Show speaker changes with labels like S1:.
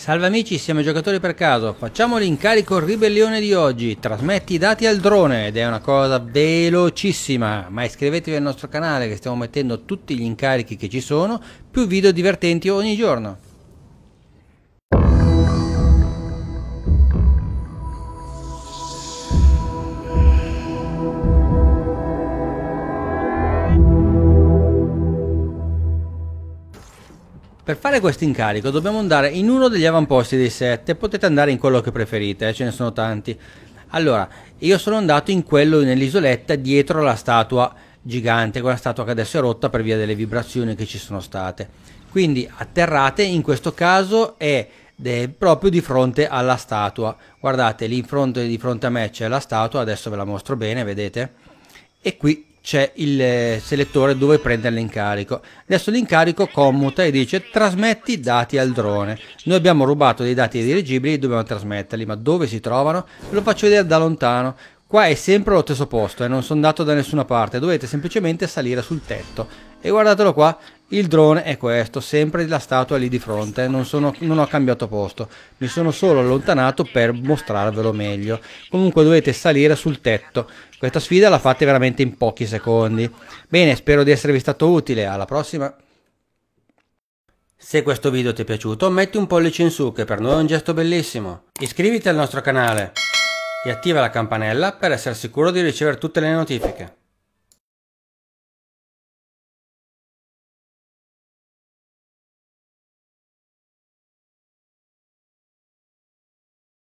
S1: Salve amici, siamo giocatori per caso, facciamo l'incarico ribellione di oggi, trasmetti i dati al drone ed è una cosa velocissima, ma iscrivetevi al nostro canale che stiamo mettendo tutti gli incarichi che ci sono, più video divertenti ogni giorno. Per fare questo incarico dobbiamo andare in uno degli avamposti dei 7, potete andare in quello che preferite, eh, ce ne sono tanti. Allora, io sono andato in quello nell'isoletta dietro la statua gigante, quella statua che adesso è rotta per via delle vibrazioni che ci sono state. Quindi atterrate, in questo caso è proprio di fronte alla statua. Guardate, lì fronte, di fronte a me c'è la statua, adesso ve la mostro bene, vedete? E qui c'è il eh, selettore dove prendere l'incarico. Adesso l'incarico commuta e dice trasmetti dati al drone. Noi abbiamo rubato dei dati dirigibili e dobbiamo trasmetterli, ma dove si trovano? Ve lo faccio vedere da lontano. Qua è sempre lo stesso posto e eh, non sono andato da nessuna parte, dovete semplicemente salire sul tetto. E guardatelo qua, il drone è questo, sempre la statua lì di fronte, non, sono, non, ho cambiato posto, mi sono solo allontanato per mostrarvelo meglio. Comunque dovete salire sul tetto, questa sfida la fate veramente in pochi secondi. Bene, spero di esservi stato utile, alla prossima! Se questo video ti è piaciuto metti un pollice in su che per noi è un gesto bellissimo. Iscriviti al nostro canale e attiva la campanella per essere sicuro di ricevere tutte le notifiche.